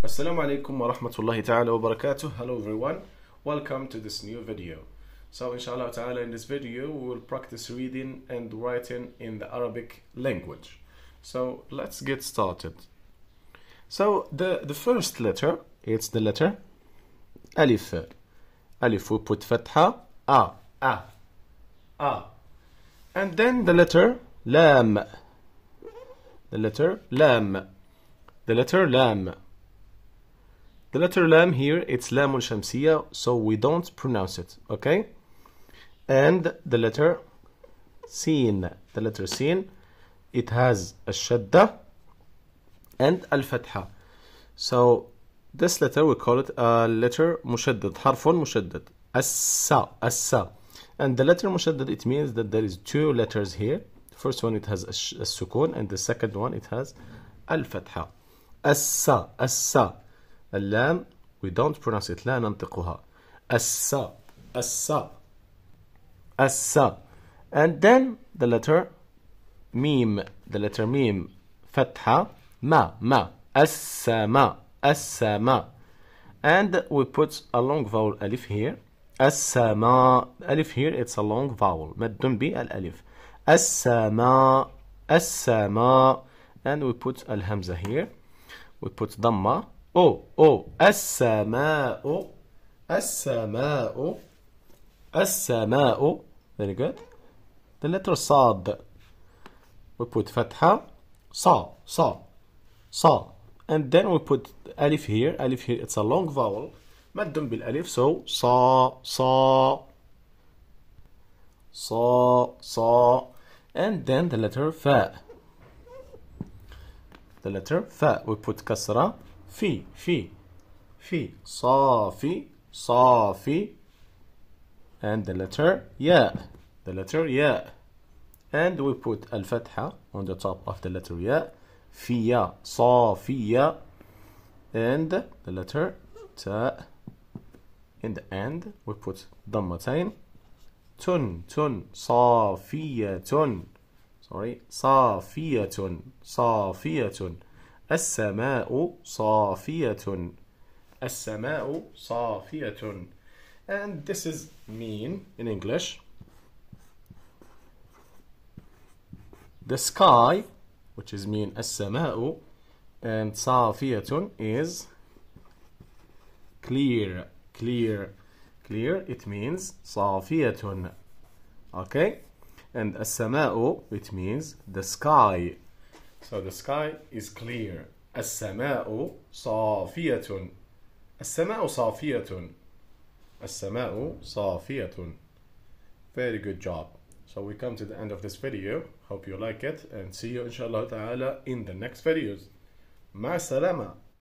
Assalamu alaikum wa rahmatullahi ta'ala wa barakatuh. Hello everyone, welcome to this new video. So inshallah ta'ala in this video we will practice reading and writing in the Arabic language. So let's get started. So the, the first letter, it's the letter Alif. Alif we put fatha, A, A, A. And then the letter Lam. The letter Lam. The letter Lam. The letter lam here, it's lamun shamsiya, so we don't pronounce it, okay? And the letter sin, the letter sin, it has a shadda and al fatha. So this letter we call it a letter mushaddad, harfun mushaddad, assa, assa. And the letter mushaddad, it means that there is two letters here. The first one it has a, a sukun, and the second one it has al fatha. Assa, assa. اللام we don't pronounce it لا ننطقها السا السا السا and then the letter ميم the letter ميم فتحة ما ما السماء السماء and we put a long vowel alif here السماء alif here it's a long vowel مد بالالف السماء السماء and we put الهمزة here we put ضمة Oh, oh, السماء السماء السماء very good the letter صاد we put فتحة صا صا صا and then we put alif here alif here it's a long vowel مد بالالف so صا صا صا صا and then the letter فاء the letter فاء we put كسرة في في في صافي صافي and the letter ياء the letter ياء and we put al on the top of the letter ياء فيا صافية and the letter تاء in the end we put ضمتين تن تن صافية sorry صافية صافية السماء صافية السماء صافية and this is mean in English the sky which is mean السماء and صافية is clear clear clear it means صافية okay and السماء it means the sky so the sky is clear. السماء صافية. السماء صافية. السماء صافية. Very good job. So we come to the end of this video. Hope you like it and see you inshallah ta'ala in the next videos. مع السلامة.